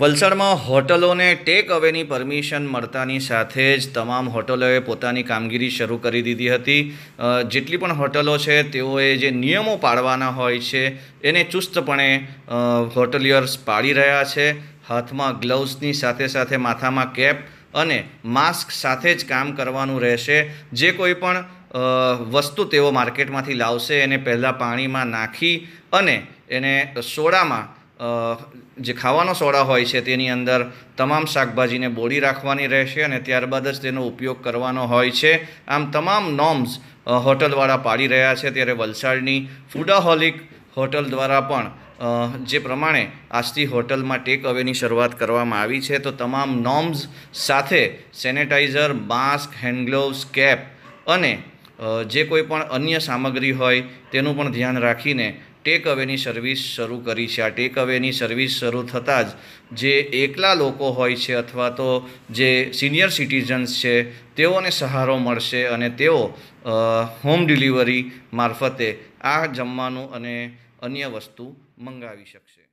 વલસાડમાં હોટલોને tech અવેની permission મળતાની સાથે જ તમામ હોટલોએ પોતાની કામગીરી શરૂ કરી દીધી હતી જેટલી પણ હોટલો છે તેઓએ જે નિયમો પાળવાના હોય છે એને ચુસ્તપણે હોટલિયર્સ પાળી રહ્યા છે હાથમાં ગ્લવ્સની સાથે સાથે માથામાં કેપ અને માસ્ક સાથે જ કામ કરવાનું રહેશે જે કોઈ પણ વસ્તુ તેઓ માર્કેટમાંથી લાવશે એને પહેલાં પાણીમાં નાખી અને એને સોડામાં જે ખાવાનો સોડા હોય છે તેની અંદર તમામ શાકભાજીને બોળી રાખવાની રહેશે અને ત્યારબાદ જ તેનો ઉપયોગ કરવાનો હોય છે આમ તમામ નોમ્સ હોટલવાળા પાડી રહ્યા છે ત્યારે વલસાડની ફૂડાહોલિક હોટલ દ્વારા પણ જે પ્રમાણે આજથી હોટલમાં ટેક અવેની શરૂઆત કરવામાં આવી છે તો તમામ નોર્મ્સ સાથે સેનેટાઈઝર માસ્ક હેન્ડગ્લોવ્સ કેપ અને જે કોઈ પણ અન્ય સામગ્રી હોય તેનું પણ ધ્યાન રાખીને ટેક અવેની સર્વિસ શરૂ કરી છે આ ટેક અવેની સર્વિસ શરૂ થતાં જ જે એકલા લોકો હોય છે અથવા તો જે સિનિયર સિટીઝન્સ છે તેઓને સહારો મળશે અને તેઓ હોમ ડિલિવરી મારફતે આ જમવાનું અને અન્ય વસ્તુ મંગાવી શકશે